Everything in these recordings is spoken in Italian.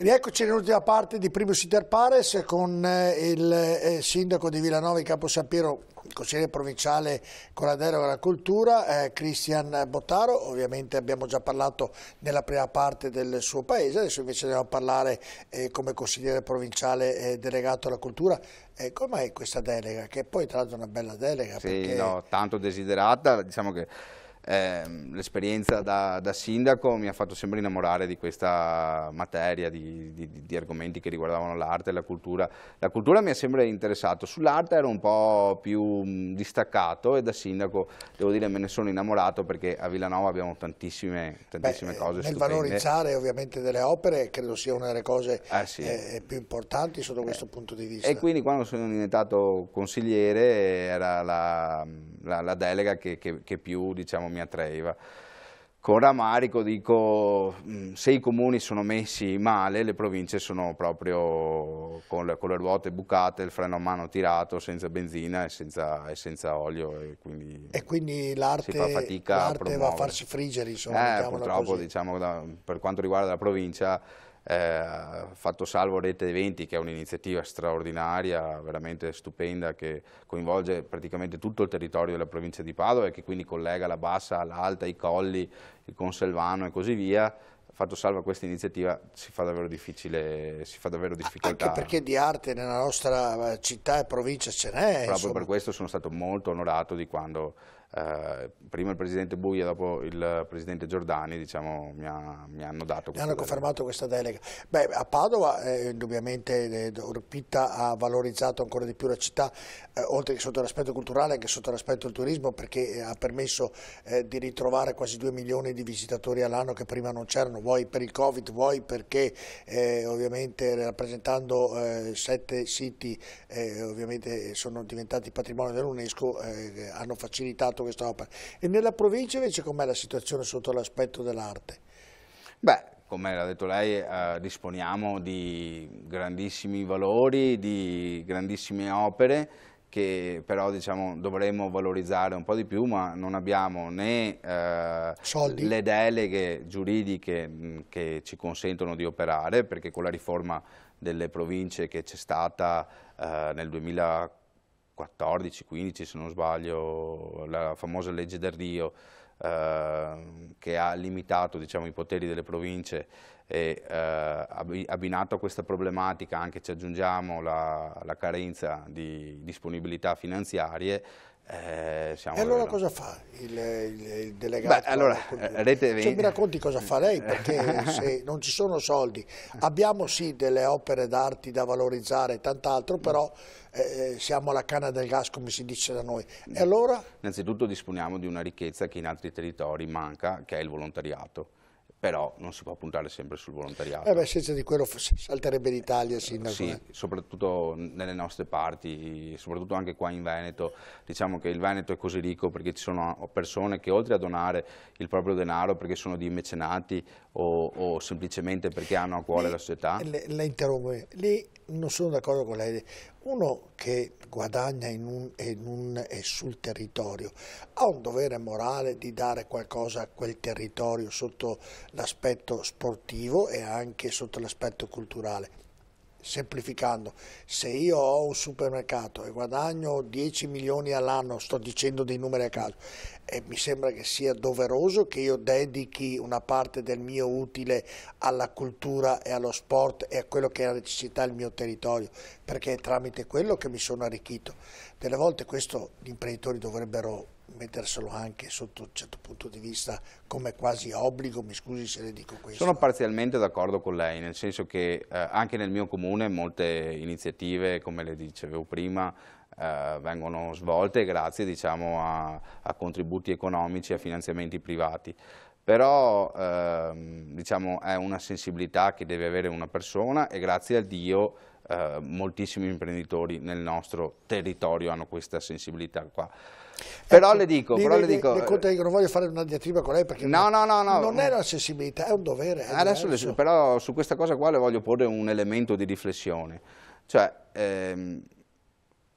Rieccoci nell'ultima parte di Primo Sider Pares con eh, il eh, sindaco di Villanova in Campo San Piero, consigliere provinciale con la deroga alla cultura, eh, Cristian Bottaro. Ovviamente abbiamo già parlato nella prima parte del suo paese, adesso invece andiamo a parlare come consigliere provinciale delegato alla cultura. com'è questa delega? Che poi tra l'altro è una bella delega. Sì, perché... no, tanto desiderata, diciamo che Ehm, l'esperienza da, da, sindaco mi ha fatto sempre innamorare di questa materia, di, di, di argomenti che riguardavano l'arte e la cultura. La cultura mi ha sempre interessato, sull'arte ero un po' più mm, distaccato e da sindaco devo dire me ne sono innamorato perché a Villanova abbiamo tantissime, tantissime Beh, cose nel stupende. Nel valorizzare ovviamente delle opere credo sia una delle cose ah, sì. Eh, eh, più importanti sotto eh, questo punto di vista. E quindi quando sono diventato consigliere era la, la, la delega che, che, che più diciamo, mi Termia treiva. Con rammarico dico, mm, se i comuni sono messi male, le province sono proprio con le, con le ruote bucate, il freno a mano tirato, senza benzina e senza, e senza olio. E quindi, e quindi l'arte va a farsi friggere, insomma. Eh, purtroppo, diciamo, da, per quanto riguarda la provincia, eh, fatto salvo Rete Eventi che è un'iniziativa straordinaria, veramente stupenda che coinvolge praticamente tutto il territorio della provincia di Padova e che quindi collega la bassa all'alta, i colli, il Conselvano e così via, fatto salvo questa iniziativa si fa davvero difficile, si fa davvero difficoltà. Anche perché di arte nella nostra eh, città e provincia ce n'è. Proprio insomma. per questo sono stato molto onorato di quando eh, prima il presidente Buia, dopo il presidente Giordani, diciamo, mi, ha, mi, hanno dato questa Mi hanno confermato questa delega. Beh, a Padova eh, indubbiamente Urpitta eh, ha valorizzato ancora di più la città, eh, oltre che sotto l'aspetto culturale, anche sotto l'aspetto del turismo, perché eh, ha permesso di ritrovare quasi 2 milioni di visitatori all'anno che prima non c'erano, vuoi per il Covid, vuoi perché ovviamente rappresentando sette siti ovviamente sono diventati patrimonio dell'UNESCO, hanno facilitato fatto quest'opera. E nella provincia invece com'è la situazione sotto l'aspetto dell'arte? Beh, come l'ha detto lei, eh, disponiamo di grandissimi valori, di grandissime opere che però diciamo, dovremmo valorizzare un po' di più, ma non abbiamo né eh, le deleghe giuridiche mh, mm, che ci consentono di operare, perché con la riforma delle province che c'è stata eh, nel 2014, 14, 15 se non sbaglio, la famosa legge del Rio eh, che ha limitato diciamo, i poteri delle province e eh, abbinato a questa problematica anche ci aggiungiamo la, la carenza di disponibilità finanziarie, eh, e allora cosa fa il, il, il delegato? Beh, allora, eh, rete... cioè, mi racconti cosa fa lei, perché se non ci sono soldi, abbiamo sì delle opere d'arti da valorizzare e tant'altro, mm. però eh, eh, siamo alla canna del gas come si dice da noi. E allora? Innanzitutto disponiamo di una ricchezza che in altri territori manca, che è il volontariato però non si può puntare sempre sul volontariato. Eh beh, senza di quello salterebbe l'Italia, sindaco. Sì, soprattutto nelle nostre parti, soprattutto anche qua in Veneto. Diciamo che il Veneto è così ricco perché ci sono persone che oltre a donare il proprio denaro perché sono dei mecenati o, o semplicemente perché hanno a cuore le, la società. la interrompo. Lì non sono d'accordo con lei. Uno che guadagna in un, in un, e eh, sul territorio ha un dovere morale di dare qualcosa a quel territorio sotto l'aspetto sportivo e anche sotto l'aspetto culturale semplificando, se io ho un supermercato e guadagno 10 milioni all'anno, sto dicendo dei numeri a caso, e mi sembra che sia doveroso che io dedichi una parte del mio utile alla cultura e allo sport e a quello che è la necessità del mio territorio, perché è tramite quello che mi sono arricchito. Delle volte questo gli imprenditori dovrebbero metterselo anche sotto un certo punto di vista come quasi obbligo, mi scusi se le dico questo. Sono parzialmente d'accordo con lei, nel senso che eh, anche nel mio comune molte iniziative, come le dicevo prima, eh, vengono svolte grazie diciamo, a, a, contributi economici, a finanziamenti privati. Però eh, diciamo, è una sensibilità che deve avere una persona e grazie a Dio eh, moltissimi imprenditori nel nostro territorio hanno questa sensibilità qua. Però eh, le dico, però di, le dico... Le eh, conto, non voglio fare una diatriba con lei perché no, non, no, no, non è la sensibilità, è un dovere. È adesso le, però su questa cosa qua le voglio porre un elemento di riflessione. Cioè, ehm,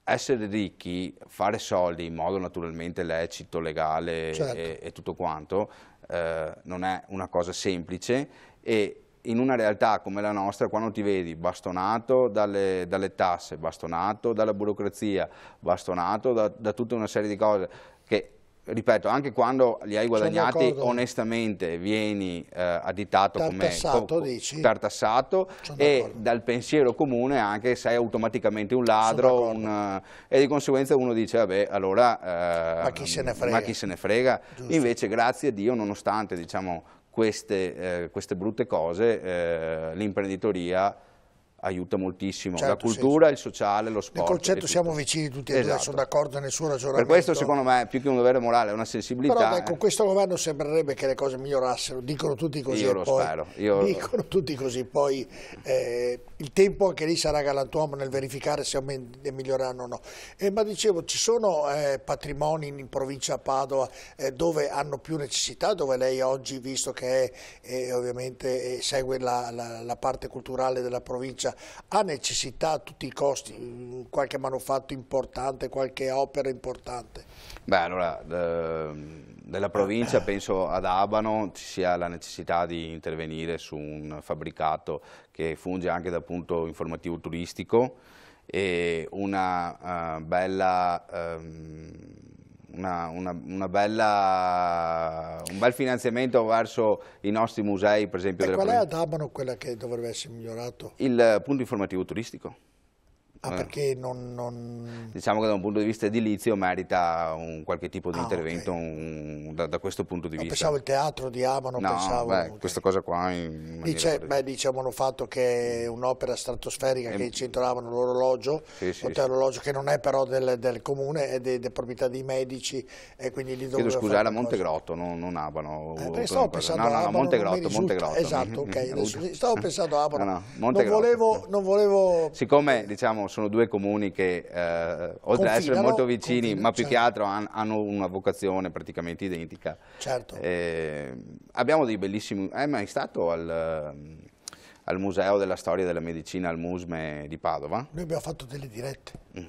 essere ricchi, fare soldi in modo naturalmente lecito, legale certo. e, e, tutto quanto, eh, non è una cosa semplice e in una realtà come la nostra, quando ti vedi bastonato dalle, dalle tasse, bastonato dalla burocrazia, bastonato da, da, tutta una serie di cose che, ripeto, anche quando li hai guadagnati onestamente vieni eh, additato tartassato, come dici? tartassato e dal pensiero comune anche sei automaticamente un ladro un, eh, e di conseguenza uno dice vabbè allora eh, ma chi eh, se ne frega, ma chi se ne frega. invece grazie a Dio nonostante diciamo queste, eh, queste brutte cose eh, l'imprenditoria aiuta moltissimo certo, la cultura, sì. il sociale, lo sport. Il concetto siamo vicini tutti e esatto. due, sono d'accordo nel suo ragionamento. Per questo secondo me più che un dovere morale è una sensibilità. Però beh, eh. con questo governo sembrerebbe che le cose migliorassero, dicono tutti così. Io lo poi, spero. Io... Dicono tutti così, poi eh, il tempo anche lì sarà galantuomo nel verificare se miglioreranno o no. Eh, ma dicevo, ci sono eh, patrimoni in provincia Padova eh, dove hanno più necessità, dove lei oggi, visto che è, ovviamente eh, segue la, la, la parte culturale della provincia, impresa ha necessità a tutti i costi mm, qualche manufatto importante, qualche opera importante? Beh allora, ehm, nella provincia eh. penso ad Abano ci sia la necessità di intervenire su un fabbricato che funge anche da punto informativo turistico e una uh, bella... Um, una, una, una bella, un bel finanziamento verso i nostri musei, per esempio. E qual è ad Abano quella che dovrebbe essere migliorato? Il eh, punto informativo turistico. Ah, eh. perché non, non, Diciamo che da un punto di vista edilizio merita un qualche tipo di ah, intervento okay. un, da, da, questo punto di no, vista. Pensavo il teatro di Abano, no, pensavo... Beh, okay. questa cosa qua... Dice, beh, diciamo lo fatto che è un'opera stratosferica e... che centravano l'orologio, sì, sì, sì. che non è però del, del comune, è de, de proprietà dei medici e quindi lì dove... Chiedo scusa, era Montegrotto, non, non Abano. Eh, stavo pensando no, no, a Abano, Montegrotto, Montegrotto. Esatto, ok, stavo pensando a Abano. No, no, non volevo... Non volevo... Siccome, diciamo sono due comuni che eh, oltre ad essere molto vicini, confino, ma più certo. che altro han, hanno una vocazione praticamente identica. Certo. Eh, abbiamo dei bellissimi... È mai stato al, al Museo della Storia della Medicina, al MUSME di Padova? Noi abbiamo fatto delle dirette. Mm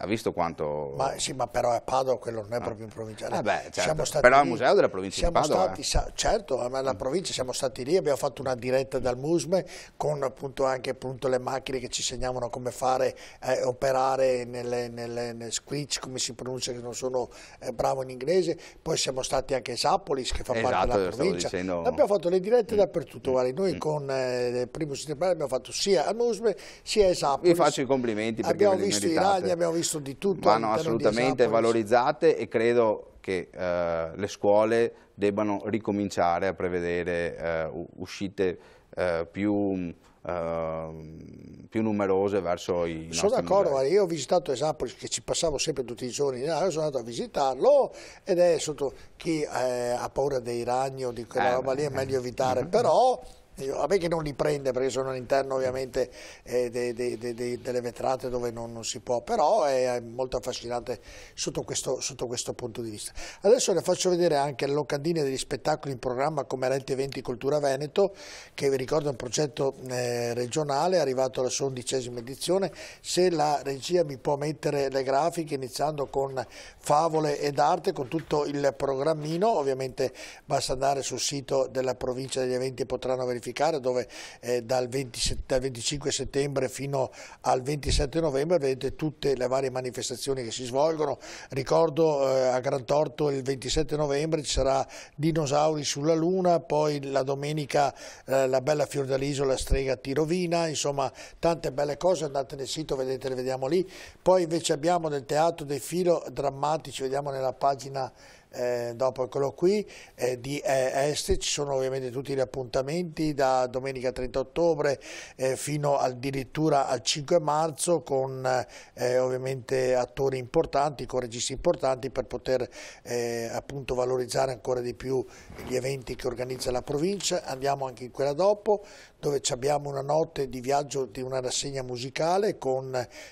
ha visto quanto... Ma sì, ma però è Padova, quello non è ah. proprio in provincia. Eh beh, certo. siamo stati però lì, al museo della provincia di Padova. Stati, eh. certo, ma la provincia siamo stati lì, abbiamo fatto una diretta dal Musme con appunto anche appunto le macchine che ci segnavano come fare, eh, operare nelle, nelle, nelle squitch, come si pronuncia, che non sono eh, bravo in inglese. Poi siamo stati anche a Esapolis, che fa esatto, parte della provincia. Dicendo... Abbiamo fatto le dirette mm. dappertutto, guarda. Noi mm. con eh, il primo settimana abbiamo fatto sia al Musme sia a Esapolis. Vi faccio i complimenti perché abbiamo visto i Irania, abbiamo visto messo di tutto. Vanno assolutamente valorizzate e credo che eh, le scuole debbano ricominciare a prevedere eh, uscite eh, più, ehm, più, numerose verso i Sono d'accordo, io ho visitato Esapolis che ci passavo sempre tutti i giorni, sono andato a visitarlo ed è sotto chi eh, ha paura dei ragni o di quella eh, roba lì è eh. meglio evitare, però a me che non li prende perché sono all'interno ovviamente eh, de, de, de, delle vetrate dove non, non, si può, però è molto affascinante sotto questo, sotto questo, punto di vista. Adesso le faccio vedere anche le locandine degli spettacoli in programma come Rente Eventi Cultura Veneto, che vi ricordo è un progetto eh, regionale, arrivato alla sua undicesima edizione, se la regia mi può mettere le grafiche iniziando con favole ed arte, con tutto il programmino, ovviamente basta andare sul sito della provincia degli eventi e potranno verificare verificare dove eh, dal, 20, dal, 25 settembre fino al 27 novembre vedete tutte le varie manifestazioni che si svolgono. Ricordo eh, a Gran Torto il 27 novembre ci sarà Dinosauri sulla Luna, poi la domenica eh, la bella Fiordaliso, la Strega Tirovina, insomma tante belle cose, andate nel sito, vedete, le vediamo lì. Poi invece abbiamo nel Teatro dei Filo Drammatici, vediamo nella pagina eh, dopo eccolo qui, eh, di eh, Est, ci sono ovviamente tutti gli appuntamenti da domenica 30 ottobre eh, fino addirittura al 5 marzo con eh, ovviamente attori importanti, con registi importanti per poter eh, appunto valorizzare ancora di più gli eventi che organizza la provincia. Andiamo anche in quella dopo dove abbiamo una notte di viaggio di una rassegna musicale con,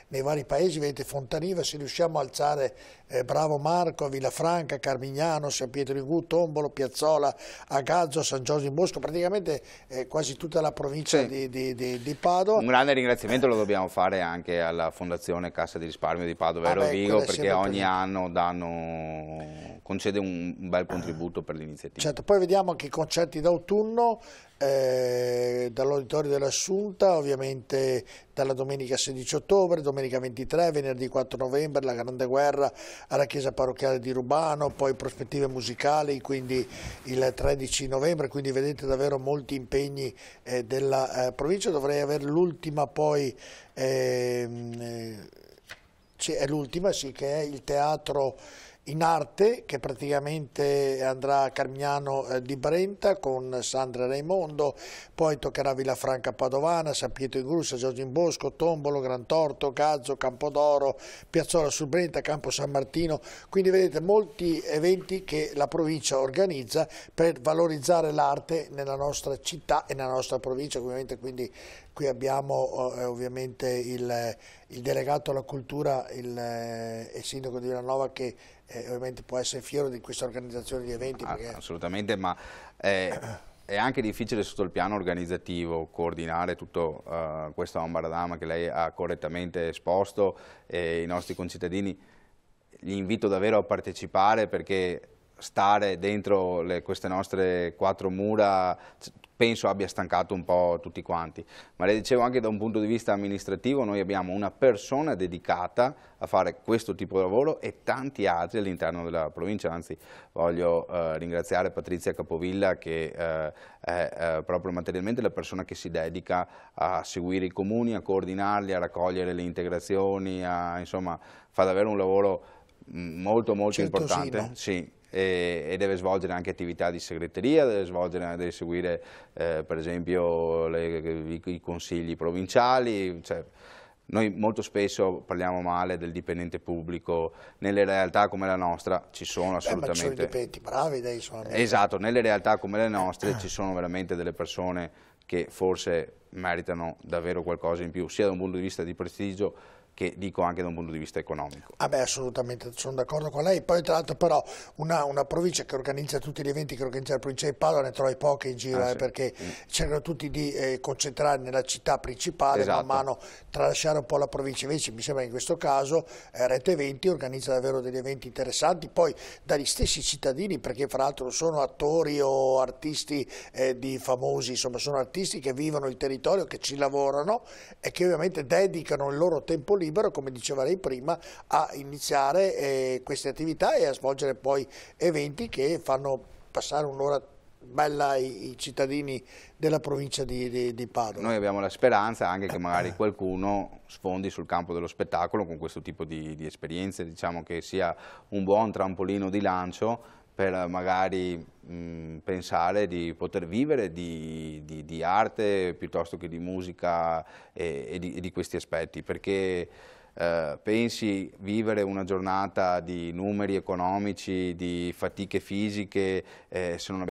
nei vari paesi, vedete Fontaniva, se riusciamo a alzare Bravo Marco, Villafranca, Carmine Mignano, San Pietro in Gu, Tombolo, Piazzola, Agazzo, San Giorgio in Bosco, praticamente eh, quasi tutta la provincia sì. di, di, di, di, Padova. Un grande ringraziamento lo dobbiamo fare anche alla Fondazione Cassa di Risparmio di Padova e ah Rovigo perché ogì. ogni anno danno concede un bel contributo per l'iniziativa. Certo, poi vediamo anche i concerti d'autunno eh, dall'Auditorio dell'Assunta, ovviamente dalla domenica 16 ottobre, domenica 23, venerdì 4 novembre, la Grande Guerra alla Chiesa Parrocchiale di Rubano, poi prospettive musicali, quindi il 13 novembre, quindi vedete davvero molti impegni eh, della eh, provincia, dovrei avere l'ultima poi... Ehm, eh, è l'ultima, sì, che è il teatro in arte che praticamente andrà a Carmignano eh, di Brenta con Sandra Raimondo, poi toccherà Villafranca Padovana, San Pietro in Grussa, Giorgio in Bosco, Tombolo, Gran Torto, Cazzo, Campodoro, Piazzola sul Brenta, Campo San Martino, quindi vedete molti eventi che la provincia organizza per valorizzare l'arte nella nostra città e nella nostra provincia, ovviamente quindi qui abbiamo eh, ovviamente il, il, delegato alla cultura il, il eh, sindaco di Villanova che eh, ovviamente può essere fiero di questa organizzazione di eventi. Perché... Assolutamente, ma è, è, anche difficile sotto il piano organizzativo coordinare tutto uh, questo ambaradama che lei ha correttamente esposto e i nostri concittadini li invito davvero a partecipare perché stare dentro le, queste nostre quattro mura penso abbia stancato un po' tutti quanti. Ma le dicevo anche da un punto di vista amministrativo, noi abbiamo una persona dedicata a fare questo tipo di lavoro e tanti altri all'interno della provincia, anzi voglio eh, ringraziare Patrizia Capovilla che eh, è eh, proprio materialmente la persona che si dedica a seguire i comuni, a coordinarli, a raccogliere le integrazioni, a, insomma fa davvero un lavoro mm, molto molto certo, importante. Sì, e, e, deve svolgere anche attività di segreteria, deve, svolgere, deve seguire eh, per esempio le, i, i, consigli provinciali. Cioè, noi molto spesso parliamo male del dipendente pubblico, nelle realtà come la nostra ci sono assolutamente... Eh, ma ci sono dipendenti bravi dai solamente. Esatto, nelle realtà come le nostre ci sono veramente delle persone che forse meritano davvero qualcosa in più, sia da un punto di vista di prestigio che dico anche da un punto di vista economico. Ah beh, assolutamente, sono d'accordo con lei. Poi tra l'altro però una, una, provincia che organizza tutti gli eventi che organizza la provincia di Padova ne trovi poche in giro, ah, eh, perché mm. cercano tutti di eh, concentrare nella città principale, esatto. man mano tralasciare un po' la provincia. Invece mi sembra in questo caso eh, Rete Eventi organizza davvero degli eventi interessanti, poi dagli stessi cittadini, perché fra l'altro sono attori o artisti eh, di famosi, insomma sono artisti che vivono il territorio, che ci lavorano e che ovviamente dedicano il loro tempo lì libero, come diceva lei prima, a iniziare eh, queste attività e a svolgere poi eventi che fanno passare un'ora bella ai, ai, cittadini della provincia di, di, di, Padova. Noi abbiamo la speranza anche che magari qualcuno sfondi sul campo dello spettacolo con questo tipo di, di esperienze, diciamo che sia un buon trampolino di lancio per magari mh, mm, pensare di poter vivere di, di, di, arte piuttosto che di musica e, e, di, e di, questi aspetti, perché eh, pensi vivere una giornata di numeri economici, di fatiche fisiche, eh, se non